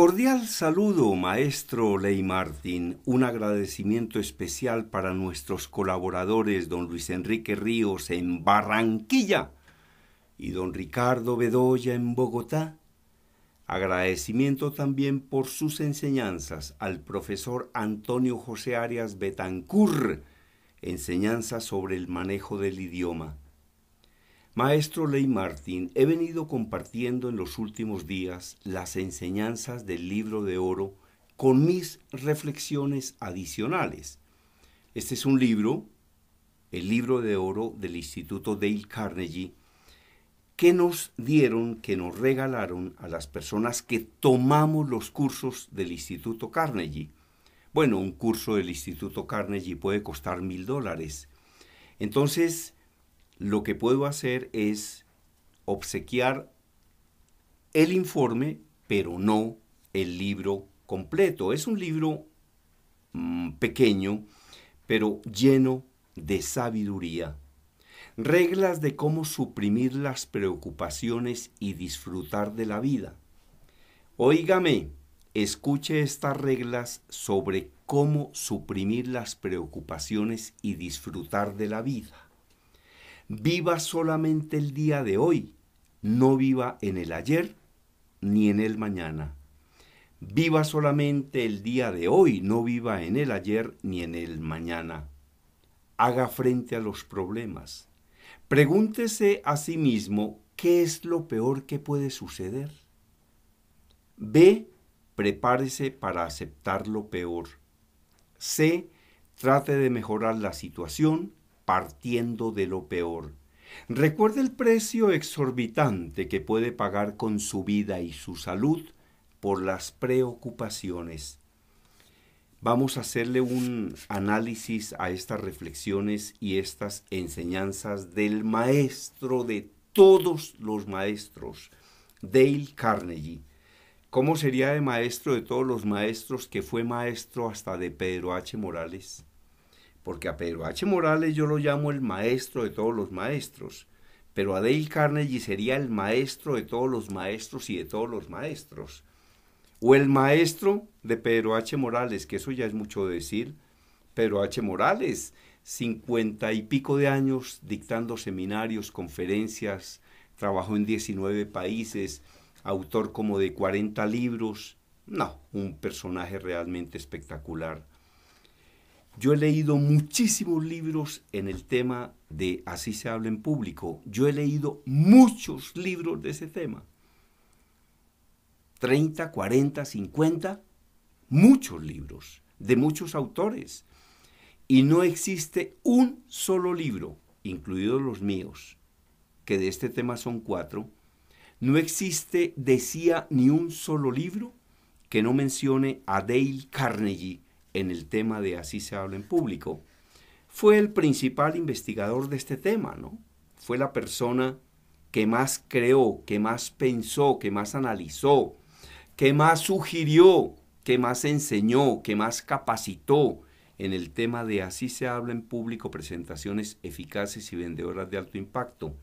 Cordial saludo, maestro Ley Martín. Un agradecimiento especial para nuestros colaboradores, don Luis Enrique Ríos en Barranquilla y don Ricardo Bedoya en Bogotá. Agradecimiento también por sus enseñanzas al profesor Antonio José Arias Betancur, enseñanza sobre el manejo del idioma. Maestro Ley Martín, he venido compartiendo en los últimos días las enseñanzas del libro de oro con mis reflexiones adicionales. Este es un libro, el libro de oro del Instituto Dale Carnegie, que nos dieron, que nos regalaron a las personas que tomamos los cursos del Instituto Carnegie. Bueno, un curso del Instituto Carnegie puede costar mil dólares. Entonces, lo que puedo hacer es obsequiar el informe, pero no el libro completo. Es un libro mm, pequeño, pero lleno de sabiduría. Reglas de cómo suprimir las preocupaciones y disfrutar de la vida. Óigame, escuche estas reglas sobre cómo suprimir las preocupaciones y disfrutar de la vida. Viva solamente el día de hoy, no viva en el ayer ni en el mañana. Viva solamente el día de hoy, no viva en el ayer ni en el mañana. Haga frente a los problemas. Pregúntese a sí mismo qué es lo peor que puede suceder. B. Prepárese para aceptar lo peor. C. Trate de mejorar la situación partiendo de lo peor. Recuerde el precio exorbitante que puede pagar con su vida y su salud por las preocupaciones. Vamos a hacerle un análisis a estas reflexiones y estas enseñanzas del maestro de todos los maestros, Dale Carnegie. ¿Cómo sería el maestro de todos los maestros que fue maestro hasta de Pedro H. Morales? porque a Pedro H. Morales yo lo llamo el maestro de todos los maestros, pero a Dale Carnegie sería el maestro de todos los maestros y de todos los maestros. O el maestro de Pedro H. Morales, que eso ya es mucho decir, Pedro H. Morales, cincuenta y pico de años dictando seminarios, conferencias, trabajó en 19 países, autor como de 40 libros, no, un personaje realmente espectacular. Yo he leído muchísimos libros en el tema de así se habla en público. Yo he leído muchos libros de ese tema. 30, 40, 50, muchos libros de muchos autores. Y no existe un solo libro, incluidos los míos, que de este tema son cuatro. No existe, decía, ni un solo libro que no mencione a Dale Carnegie en el tema de así se habla en público, fue el principal investigador de este tema, ¿no? Fue la persona que más creó, que más pensó, que más analizó, que más sugirió, que más enseñó, que más capacitó en el tema de así se habla en público, presentaciones eficaces y vendedoras de alto impacto.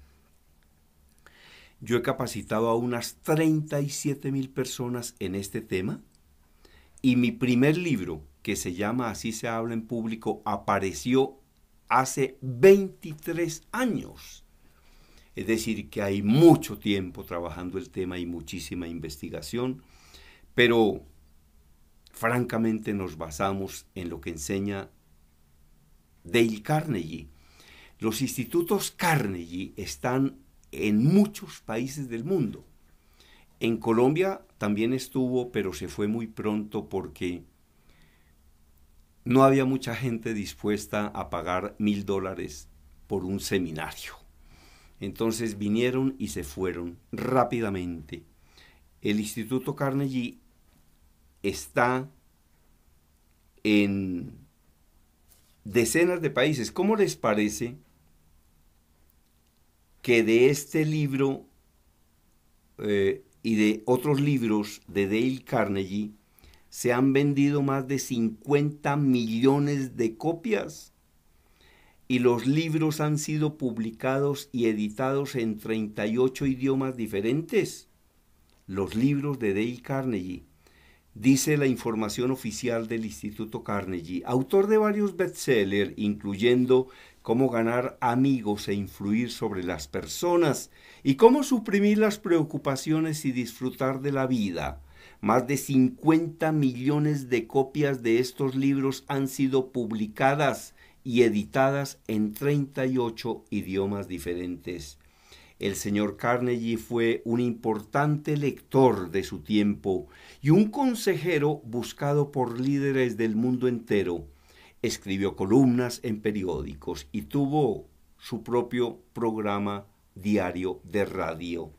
Yo he capacitado a unas 37 mil personas en este tema y mi primer libro, que se llama Así se habla en público, apareció hace 23 años. Es decir, que hay mucho tiempo trabajando el tema y muchísima investigación, pero francamente nos basamos en lo que enseña Dale Carnegie. Los institutos Carnegie están en muchos países del mundo. En Colombia también estuvo, pero se fue muy pronto porque no había mucha gente dispuesta a pagar mil dólares por un seminario. Entonces vinieron y se fueron rápidamente. El Instituto Carnegie está en decenas de países. ¿Cómo les parece que de este libro eh, y de otros libros de Dale Carnegie se han vendido más de 50 millones de copias y los libros han sido publicados y editados en 38 idiomas diferentes. Los libros de Dale Carnegie, dice la información oficial del Instituto Carnegie, autor de varios bestsellers, incluyendo Cómo ganar amigos e influir sobre las personas y cómo suprimir las preocupaciones y disfrutar de la vida más de 50 millones de copias de estos libros han sido publicadas y editadas en 38 idiomas diferentes. El señor Carnegie fue un importante lector de su tiempo y un consejero buscado por líderes del mundo entero. Escribió columnas en periódicos y tuvo su propio programa diario de radio.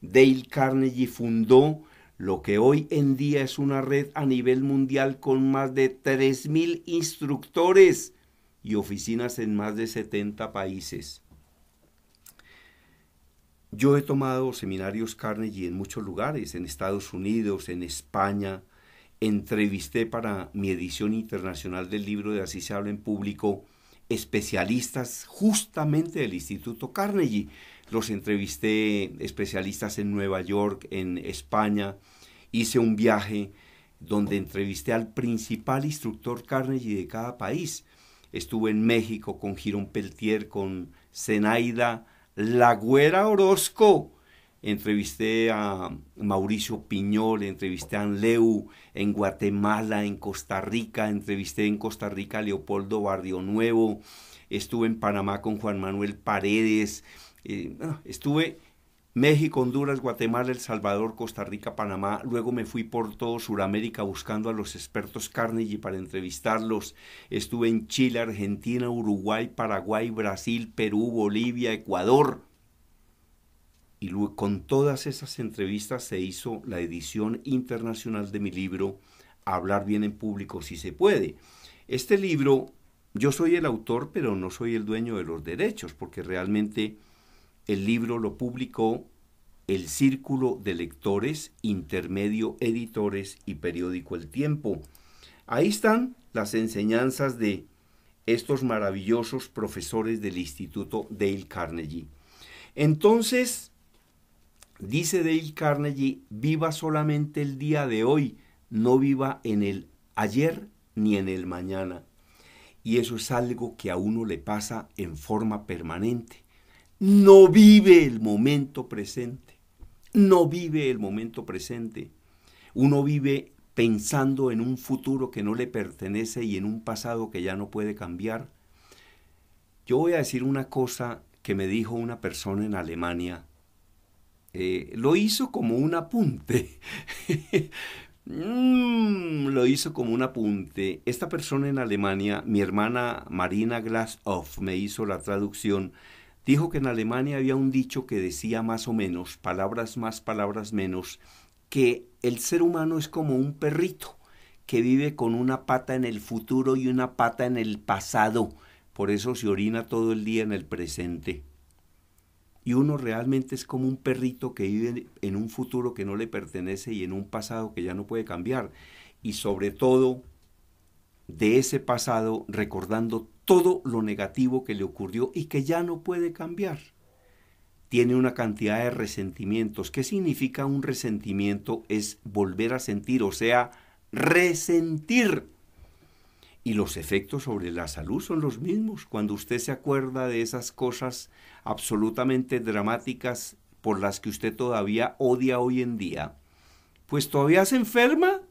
Dale Carnegie fundó lo que hoy en día es una red a nivel mundial con más de 3.000 instructores y oficinas en más de 70 países. Yo he tomado seminarios Carnegie en muchos lugares, en Estados Unidos, en España. Entrevisté para mi edición internacional del libro de Así se habla en público especialistas justamente del Instituto Carnegie los entrevisté especialistas en Nueva York, en España, hice un viaje donde entrevisté al principal instructor Carnegie de cada país. Estuve en México con Girón Peltier, con Zenaida Lagüera Orozco. Entrevisté a Mauricio Piñol, entrevisté a Leu en Guatemala, en Costa Rica, entrevisté en Costa Rica a Leopoldo Barrio Nuevo, estuve en Panamá con Juan Manuel Paredes, eh, estuve México, Honduras, Guatemala, El Salvador, Costa Rica, Panamá. Luego me fui por todo Sudamérica buscando a los expertos Carnegie para entrevistarlos. Estuve en Chile, Argentina, Uruguay, Paraguay, Brasil, Perú, Bolivia, Ecuador. Y con todas esas entrevistas se hizo la edición internacional de mi libro Hablar bien en público si se puede. Este libro, yo soy el autor, pero no soy el dueño de los derechos, porque realmente el libro lo publicó el Círculo de Lectores, Intermedio Editores y Periódico El Tiempo. Ahí están las enseñanzas de estos maravillosos profesores del Instituto Dale Carnegie. Entonces, dice Dale Carnegie, viva solamente el día de hoy, no viva en el ayer ni en el mañana. Y eso es algo que a uno le pasa en forma permanente no vive el momento presente. No vive el momento presente. Uno vive pensando en un futuro que no le pertenece y en un pasado que ya no puede cambiar. Yo voy a decir una cosa que me dijo una persona en Alemania. Eh, lo hizo como un apunte. Mm, lo hizo como un apunte. Esta persona en Alemania, mi hermana Marina Glasshoff, me hizo la traducción dijo que en Alemania había un dicho que decía más o menos, palabras más, palabras menos, que el ser humano es como un perrito que vive con una pata en el futuro y una pata en el pasado, por eso se orina todo el día en el presente. Y uno realmente es como un perrito que vive en un futuro que no le pertenece y en un pasado que ya no puede cambiar. Y sobre todo, de ese pasado recordando todo lo negativo que le ocurrió y que ya no puede cambiar. Tiene una cantidad de resentimientos. ¿Qué significa un resentimiento? Es volver a sentir, o sea, resentir. Y los efectos sobre la salud son los mismos. Cuando usted se acuerda de esas cosas absolutamente dramáticas por las que usted todavía odia hoy en día, pues todavía se enferma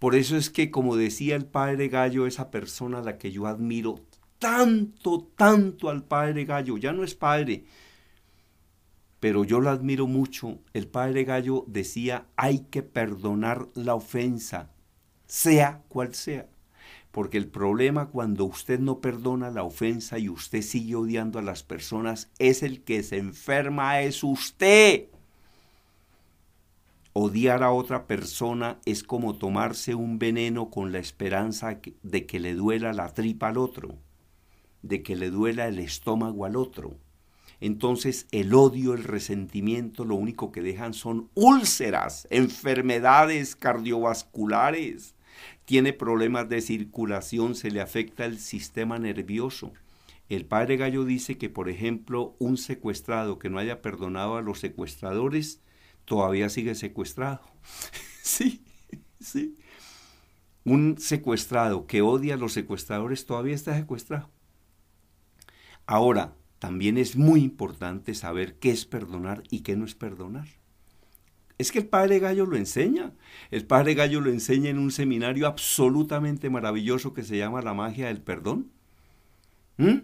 por eso es que, como decía el padre Gallo, esa persona a la que yo admiro tanto, tanto al padre Gallo, ya no es padre, pero yo lo admiro mucho, el padre Gallo decía, hay que perdonar la ofensa, sea cual sea. Porque el problema cuando usted no perdona la ofensa y usted sigue odiando a las personas es el que se enferma, es usted. Odiar a otra persona es como tomarse un veneno con la esperanza de que le duela la tripa al otro, de que le duela el estómago al otro. Entonces el odio, el resentimiento, lo único que dejan son úlceras, enfermedades cardiovasculares. Tiene problemas de circulación, se le afecta el sistema nervioso. El padre Gallo dice que, por ejemplo, un secuestrado que no haya perdonado a los secuestradores, todavía sigue secuestrado. sí, sí. Un secuestrado que odia a los secuestradores todavía está secuestrado. Ahora, también es muy importante saber qué es perdonar y qué no es perdonar. Es que el padre Gallo lo enseña. El padre Gallo lo enseña en un seminario absolutamente maravilloso que se llama La magia del perdón. ¿Mm?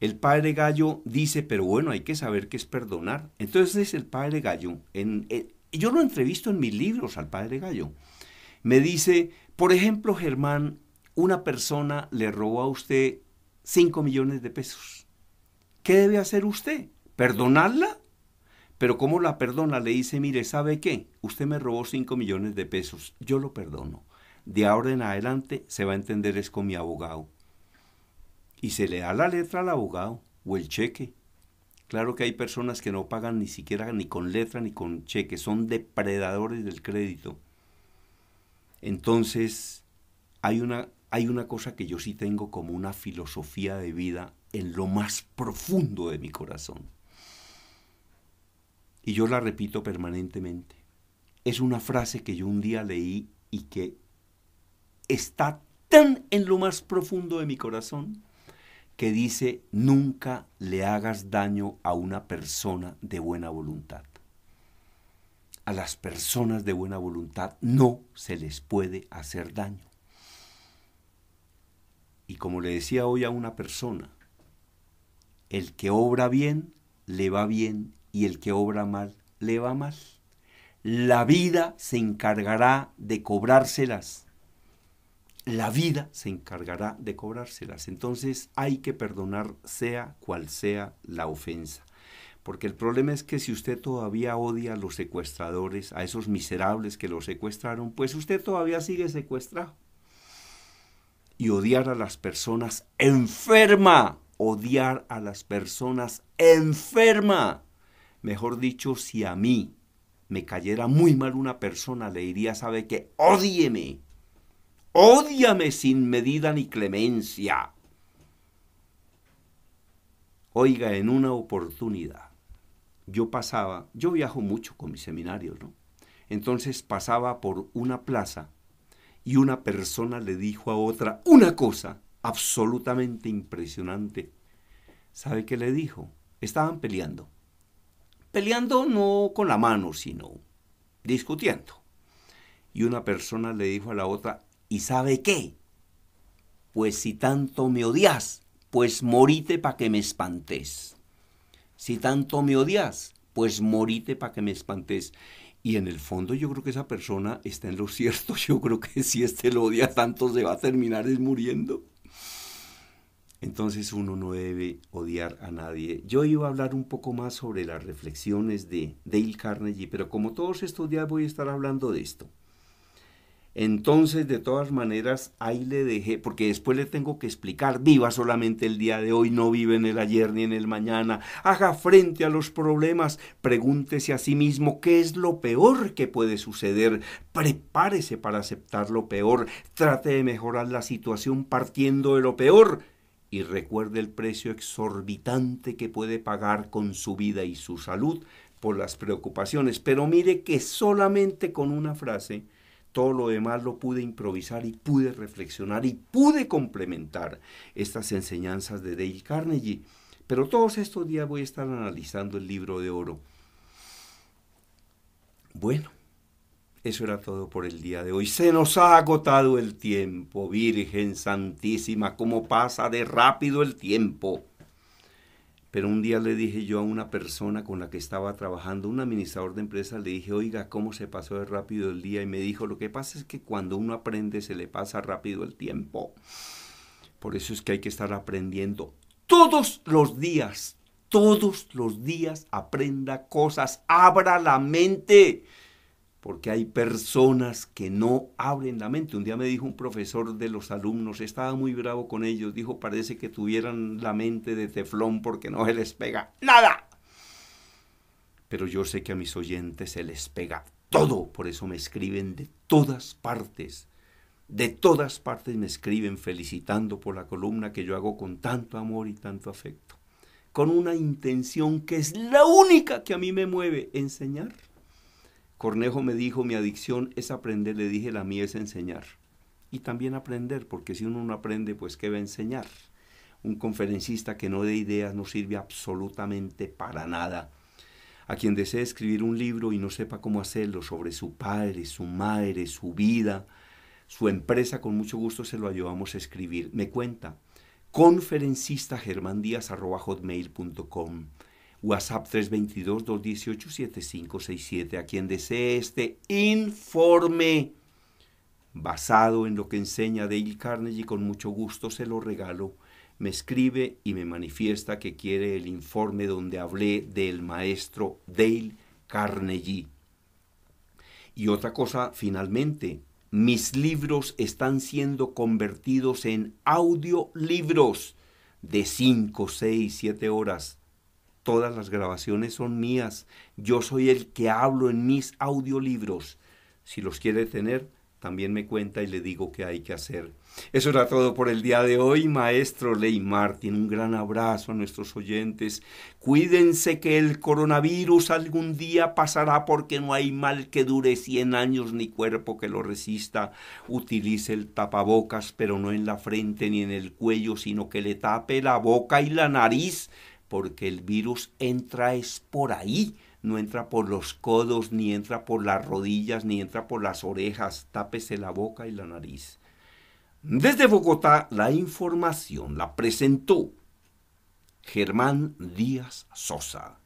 El padre Gallo dice, pero bueno, hay que saber qué es perdonar. Entonces el padre Gallo, en, yo lo entrevisto en mis libros al padre Gallo, me dice, por ejemplo, Germán, una persona le robó a usted 5 millones de pesos. ¿Qué debe hacer usted? ¿Perdonarla? Pero ¿cómo la perdona? Le dice, mire, ¿sabe qué? Usted me robó 5 millones de pesos, yo lo perdono. De ahora en adelante se va a entender es con mi abogado y se le da la letra al abogado o el cheque. Claro que hay personas que no pagan ni siquiera ni con letra ni con cheque, son depredadores del crédito. Entonces, hay una, hay una cosa que yo sí tengo como una filosofía de vida en lo más profundo de mi corazón. Y yo la repito permanentemente. Es una frase que yo un día leí y que está tan en lo más profundo de mi corazón que dice nunca le hagas daño a una persona de buena voluntad. A las personas de buena voluntad no se les puede hacer daño. Y como le decía hoy a una persona, el que obra bien le va bien y el que obra mal le va mal. La vida se encargará de cobrárselas la vida se encargará de cobrárselas. Entonces hay que perdonar sea cual sea la ofensa. Porque el problema es que si usted todavía odia a los secuestradores, a esos miserables que los secuestraron, pues usted todavía sigue secuestrado. Y odiar a las personas enferma, odiar a las personas enferma. Mejor dicho, si a mí me cayera muy mal una persona, le diría, sabe que odíeme. Ódiame sin medida ni clemencia. Oiga, en una oportunidad, yo pasaba, yo viajo mucho con mis seminarios, ¿no? Entonces pasaba por una plaza y una persona le dijo a otra una cosa absolutamente impresionante. ¿Sabe qué le dijo? Estaban peleando. Peleando no con la mano, sino discutiendo. Y una persona le dijo a la otra, ¿Y sabe qué? Pues si tanto me odias, pues morite para que me espantes. Si tanto me odias, pues morite para que me espantes. Y en el fondo yo creo que esa persona está en lo cierto. Yo creo que si este lo odia tanto se va a terminar muriendo. Entonces uno no debe odiar a nadie. Yo iba a hablar un poco más sobre las reflexiones de Dale Carnegie, pero como todos estos días voy a estar hablando de esto. Entonces, de todas maneras, ahí le dejé, porque después le tengo que explicar, viva solamente el día de hoy, no vive en el ayer ni en el mañana, haga frente a los problemas, pregúntese a sí mismo qué es lo peor que puede suceder, prepárese para aceptar lo peor, trate de mejorar la situación partiendo de lo peor y recuerde el precio exorbitante que puede pagar con su vida y su salud por las preocupaciones. Pero mire que solamente con una frase, todo lo demás lo pude improvisar y pude reflexionar y pude complementar estas enseñanzas de Dale Carnegie. Pero todos estos días voy a estar analizando el libro de oro. Bueno, eso era todo por el día de hoy. Se nos ha agotado el tiempo, Virgen Santísima, cómo pasa de rápido el tiempo. Pero un día le dije yo a una persona con la que estaba trabajando, un administrador de empresas, le dije, oiga, ¿cómo se pasó de rápido el día? Y me dijo, lo que pasa es que cuando uno aprende se le pasa rápido el tiempo. Por eso es que hay que estar aprendiendo todos los días, todos los días aprenda cosas, abra la mente porque hay personas que no abren la mente. Un día me dijo un profesor de los alumnos, estaba muy bravo con ellos, dijo, parece que tuvieran la mente de teflón porque no se les pega nada. Pero yo sé que a mis oyentes se les pega todo, por eso me escriben de todas partes. De todas partes me escriben felicitando por la columna que yo hago con tanto amor y tanto afecto, con una intención que es la única que a mí me mueve, enseñar Cornejo me dijo, mi adicción es aprender, le dije, la mía es enseñar. Y también aprender, porque si uno no aprende, pues ¿qué va a enseñar? Un conferencista que no dé ideas no sirve absolutamente para nada. A quien desee escribir un libro y no sepa cómo hacerlo sobre su padre, su madre, su vida, su empresa, con mucho gusto se lo ayudamos a escribir. Me cuenta, conferencista WhatsApp 322-218-7567. A quien desee este informe basado en lo que enseña Dale Carnegie, con mucho gusto se lo regalo. Me escribe y me manifiesta que quiere el informe donde hablé del maestro Dale Carnegie. Y otra cosa, finalmente, mis libros están siendo convertidos en audiolibros de 5, 6, 7 horas Todas las grabaciones son mías. Yo soy el que hablo en mis audiolibros. Si los quiere tener, también me cuenta y le digo qué hay que hacer. Eso era todo por el día de hoy, maestro Ley Martin. Un gran abrazo a nuestros oyentes. Cuídense que el coronavirus algún día pasará porque no hay mal que dure 100 años ni cuerpo que lo resista. Utilice el tapabocas, pero no en la frente ni en el cuello, sino que le tape la boca y la nariz porque el virus entra es por ahí, no entra por los codos, ni entra por las rodillas, ni entra por las orejas, tápese la boca y la nariz. Desde Bogotá la información la presentó Germán Díaz Sosa.